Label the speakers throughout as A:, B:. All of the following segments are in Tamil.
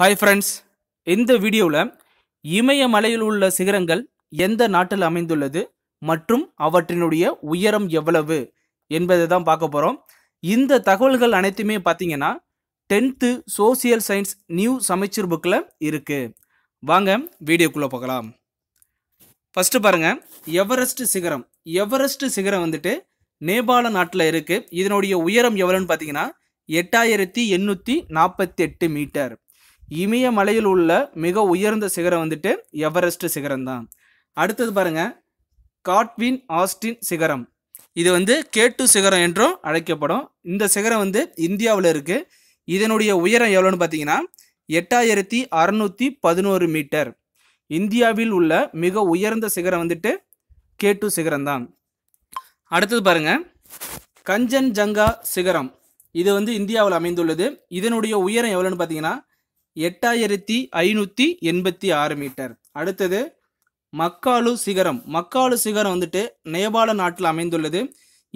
A: ஹாய் ஃப்ரெண்ட்ஸ் இந்த வீடியோவில் இமயமலையில் உள்ள சிகரங்கள் எந்த நாட்டில் அமைந்துள்ளது மற்றும் அவற்றினுடைய உயரம் எவ்வளவு என்பதை தான் பார்க்க போகிறோம் இந்த தகவல்கள் அனைத்துமே பார்த்தீங்கன்னா tenth social science new Samacheer புக்கில் இருக்குது வாங்க வீடியோக்குள்ளே பார்க்கலாம் ஃபஸ்ட்டு பாருங்கள் எவரெஸ்ட் சிகரம் எவரெஸ்ட் சிகரம் வந்துட்டு நேபாள நாட்டில் இருக்குது இதனுடைய உயரம் எவ்வளோன்னு பார்த்தீங்கன்னா எட்டாயிரத்தி எண்ணூற்றி நாற்பத்தி எட்டு மீட்டர் இமயமலையில் உள்ள மிக உயர்ந்த சிகரம் வந்துட்டு எவரெஸ்ட் சிகரம் தான் அடுத்தது பாருங்க காட்வின் ஆஸ்டின் சிகரம் இது வந்து கேட்டு சிகரம் என்றும் அழைக்கப்படும் இந்த சிகரம் வந்து இந்தியாவில் இருக்குது இதனுடைய உயரம் எவ்வளோன்னு பார்த்தீங்கன்னா எட்டாயிரத்தி அறநூற்றி பதினோரு மீட்டர் இந்தியாவில் உள்ள மிக உயர்ந்த சிகரம் வந்துட்டு கேட்டு சிகரம் தான் அடுத்தது பாருங்க கஞ்சன்ஜங்கா சிகரம் இது வந்து இந்தியாவில் அமைந்துள்ளது இதனுடைய உயரம் எவ்வளோன்னு பார்த்தீங்கன்னா எட்டாயிரத்தி ஐநூற்றி எண்பத்தி ஆறு மீட்டர் அடுத்தது மக்காலு சிகரம் மக்காலு சிகரம் வந்துட்டு நேபாள நாட்டில் அமைந்துள்ளது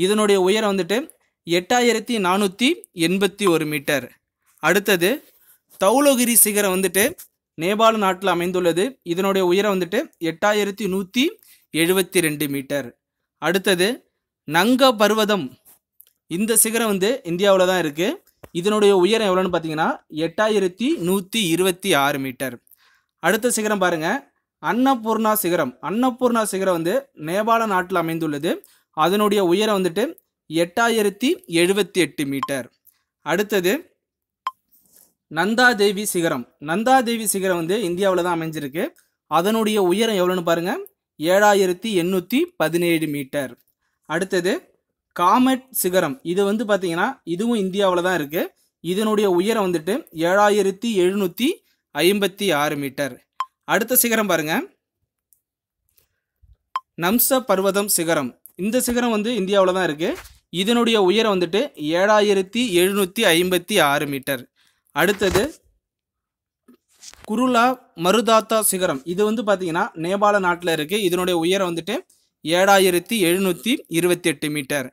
A: இதனுடைய உயரம் வந்துட்டு எட்டாயிரத்தி நானூற்றி எண்பத்தி ஒரு மீட்டர் அடுத்தது தௌலகிரி சிகரம் வந்துட்டு நேபாள நாட்டில் அமைந்துள்ளது இதனுடைய உயரம் வந்துட்டு எட்டாயிரத்தி நூற்றி எழுபத்தி ரெண்டு மீட்டர் அடுத்தது நங்க பர்வதம் இந்த சிகரம் வந்து இந்தியாவில் தான் இருக்குது இதனுடைய உயரம் எவ்வளோன்னு பார்த்தீங்கன்னா எட்டாயிரத்தி நூற்றி இருபத்தி ஆறு மீட்டர் அடுத்த சிகரம் பாருங்கள் அன்னபூர்ணா சிகரம் அன்னபூர்ணா சிகரம் வந்து நேபாள நாட்டில் அமைந்துள்ளது அதனுடைய உயரம் வந்துட்டு எட்டாயிரத்தி எழுபத்தி எட்டு மீட்டர் அடுத்தது நந்தாதேவி சிகரம் நந்தாதேவி சிகரம் வந்து இந்தியாவில் தான் அமைஞ்சிருக்கு அதனுடைய உயரம் எவ்வளோன்னு பாருங்கள் ஏழாயிரத்தி எண்ணூற்றி பதினேழு மீட்டர் அடுத்தது காமெட் சிகரம் இது வந்து பார்த்தீங்கன்னா இதுவும் இந்தியாவில் தான் இருக்குது இதனுடைய உயரம் வந்துட்டு ஏழாயிரத்தி எழுநூற்றி ஐம்பத்தி ஆறு மீட்டர் அடுத்த சிகரம் பாருங்க நம்ச பர்வதம் சிகரம் இந்த சிகரம் வந்து இந்தியாவில் தான் இருக்குது இதனுடைய உயரம் வந்துட்டு ஏழாயிரத்தி எழுநூற்றி ஐம்பத்தி ஆறு மீட்டர் அடுத்தது குருலா மருதாத்தா சிகரம் இது வந்து பார்த்தீங்கன்னா நேபாள நாட்டில் இருக்குது இதனுடைய உயரம் வந்துட்டு ஏழாயிரத்தி எழுநூற்றி இருபத்தி எட்டு மீட்டர்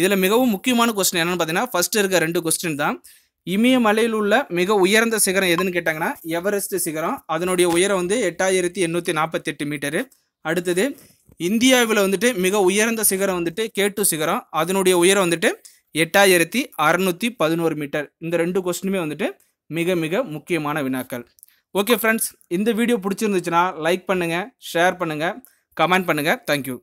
A: இதில் மிகவும் முக்கியமான கொஸ்டின் என்னென்னு பார்த்தீங்கன்னா ஃபஸ்ட்டு இருக்க ரெண்டு கொஸ்டின் தான் இமயமலையில் உள்ள மிக உயர்ந்த சிகரம் எதுன்னு கேட்டாங்கன்னா எவரெஸ்ட் சிகரம் அதனுடைய உயரம் வந்து எட்டாயிரத்தி எண்ணூற்றி நாற்பத்தெட்டு மீட்டரு அடுத்தது இந்தியாவில் வந்துட்டு மிக உயர்ந்த சிகரம் வந்துட்டு கேட்டு சிகரம் அதனுடைய உயரம் வந்துட்டு எட்டாயிரத்தி அறநூற்றி பதினோரு மீட்டர் இந்த ரெண்டு கொஸ்டினுமே வந்துட்டு மிக மிக முக்கியமான வினாக்கள் ஓகே ஃப்ரெண்ட்ஸ் இந்த வீடியோ பிடிச்சிருந்துச்சுன்னா லைக் பண்ணுங்கள் ஷேர் பண்ணுங்கள் கமெண்ட் பண்ணுங்கள் தேங்க்யூ